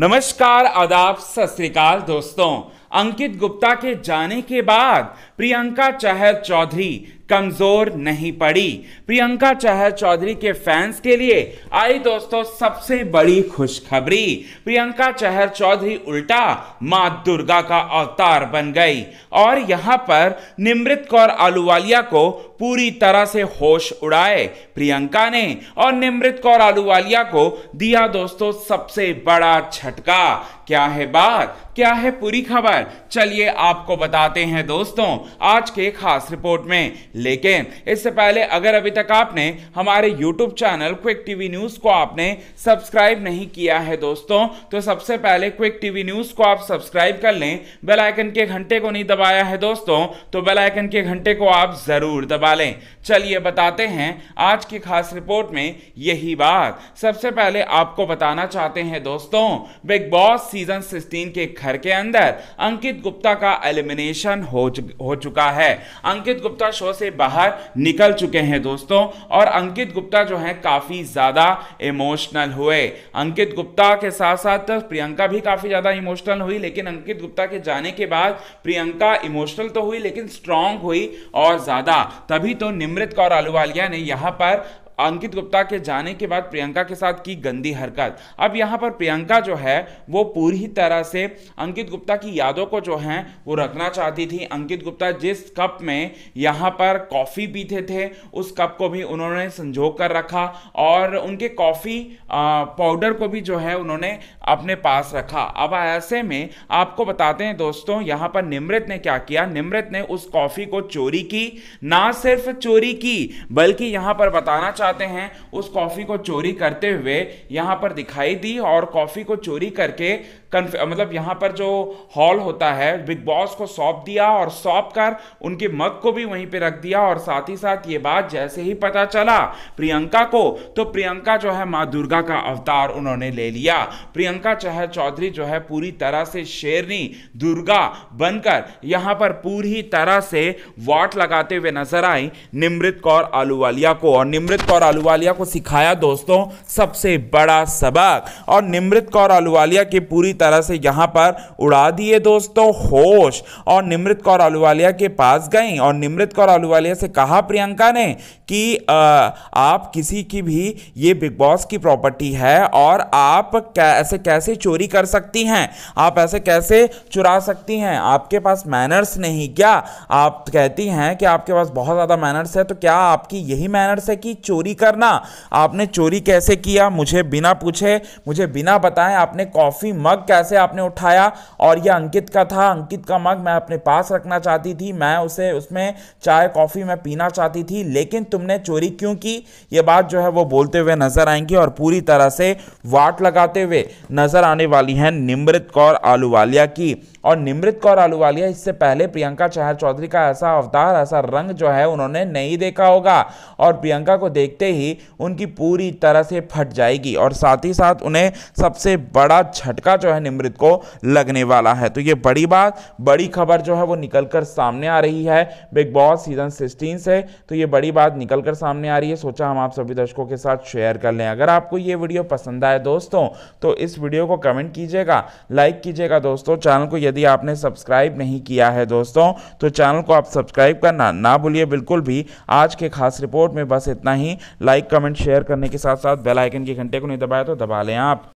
नमस्कार आदाब सत दोस्तों अंकित गुप्ता के जाने के बाद प्रियंका चहर चौधरी कमजोर नहीं पड़ी प्रियंका चहर चौधरी के फैंस के लिए आई दोस्तों सबसे बड़ी खुशखबरी प्रियंका चहर चौधरी उल्टा मां दुर्गा का अवतार बन गई और यहां पर निमृत कौर आलूवालिया को पूरी तरह से होश उड़ाए प्रियंका ने और निमृत कौर आलूवालिया को दिया दोस्तों सबसे बड़ा छटका क्या है बात क्या है पूरी खबर चलिए आपको बताते हैं दोस्तों आज के खास रिपोर्ट में लेकिन इससे पहले अगर अभी तक आपने हमारे YouTube channel quick TV news को आपने सब्सक्राइब नहीं किया है दोस्तों तो सबसे पहले क्विक टीवी न्यूज को आप सब्सक्राइब कर लें बेलाइकन के घंटे को नहीं दबाया है दोस्तों तो बेलाइकन के घंटे को आप जरूर दबा लें चलिए बताते हैं आज की खास रिपोर्ट में यही बात सबसे पहले आपको बताना चाहते हैं दोस्तों बिग बॉस सीजन 16 के घर के अंदर अंकित गुप्ता का एलिमिनेशन हो, हो चुका है अंकित गुप्ता शो से बाहर निकल चुके हैं दोस्तों और अंकित गुप्ता जो है काफ़ी ज़्यादा इमोशनल हुए अंकित गुप्ता के साथ साथ प्रियंका भी काफ़ी ज़्यादा इमोशनल हुई लेकिन अंकित गुप्ता के जाने के बाद प्रियंका इमोशनल तो हुई लेकिन स्ट्रांग हुई और ज़्यादा तभी तो निमृत कौर आलूवालिया ने यहां पर अंकित गुप्ता के जाने के बाद प्रियंका के साथ की गंदी हरकत अब यहाँ पर प्रियंका जो है वो पूरी तरह से अंकित गुप्ता की यादों को जो है वो रखना चाहती थी अंकित गुप्ता जिस कप में यहाँ पर कॉफ़ी पीते थे उस कप को भी उन्होंने संजो कर रखा और उनके कॉफ़ी पाउडर को भी जो है उन्होंने अपने पास रखा अब ऐसे में आपको बताते हैं दोस्तों यहाँ पर निमृत ने क्या किया निमृत ने उस कॉफ़ी को चोरी की ना सिर्फ चोरी की बल्कि यहाँ पर बताना चाह आते हैं उस कॉफ़ी को चोरी करते हुए यहाँ पर दिखाई दी और कॉफ़ी को चोरी करके मतलब यहाँ पर जो हॉल होता है बिग बॉस को सौंप दिया और सौंप कर उनके मग को भी वहीं पे रख दिया और साथ ही साथ ये बात जैसे ही पता चला प्रियंका को तो प्रियंका जो है माँ दुर्गा का अवतार उन्होंने ले लिया प्रियंका चहल चौधरी जो है पूरी तरह से शेरनी दुर्गा बनकर यहाँ पर पूरी तरह से वाट लगाते हुए नजर आई निमृत कौर आलूवालिया को और निमृत कौर कौर आलूवालिया को सिखाया दोस्तों सबसे बड़ा सबक और निमृत कौर आलूवालिया के पूरी तरह से यहाँ पर उड़ा दिए दोस्तों होश और निमृत कौर आलूवालिया के पास गई और निमृत कौर आलूवालिया से कहा प्रियंका ने कि आ, आप किसी की भी ये बिग बॉस की प्रॉपर्टी है और आप कै, ऐसे कैसे चोरी कर सकती हैं आप ऐसे कैसे चुरा सकती हैं आपके पास मैनर्स नहीं क्या आप कहती हैं कि आपके पास बहुत ज़्यादा मैनर्स है तो क्या आपकी यही मैनर्स है कि चोरी चोरी करना आपने चोरी कैसे किया मुझे बिना पूछे मुझे बिना बताए आपने कॉफ़ी मग कैसे आपने उठाया और यह अंकित का था अंकित का मग मैं अपने पास रखना चाहती थी मैं उसे उसमें चाय कॉफ़ी में पीना चाहती थी लेकिन तुमने चोरी क्यों की यह बात जो है वो बोलते हुए नजर आएंगी और पूरी तरह से वाट लगाते हुए नजर आने वाली है निमृत कौर आलूवालिया की और निमृत कौर आलूवालिया इससे पहले प्रियंका चहर चौधरी का ऐसा अवतार ऐसा रंग जो है उन्होंने नहीं देखा होगा और प्रियंका को देख देखते ही उनकी पूरी तरह से फट जाएगी और साथ ही साथ उन्हें सबसे बड़ा झटका जो है निमृत को लगने वाला है तो ये बड़ी बात बड़ी खबर जो है वो निकल कर सामने आ रही है बिग बॉस सीजन सिक्सटीन से तो ये बड़ी बात निकल कर सामने आ रही है सोचा हम आप सभी दर्शकों के साथ शेयर कर लें अगर आपको ये वीडियो पसंद आए दोस्तों तो इस वीडियो को कमेंट कीजिएगा लाइक कीजिएगा दोस्तों चैनल को यदि आपने सब्सक्राइब नहीं किया है दोस्तों तो चैनल को आप सब्सक्राइब करना ना भूलिए बिल्कुल भी आज के खास रिपोर्ट में बस इतना ही लाइक कमेंट शेयर करने के साथ साथ बेल आइकन के घंटे को नहीं दबाया तो दबा लें आप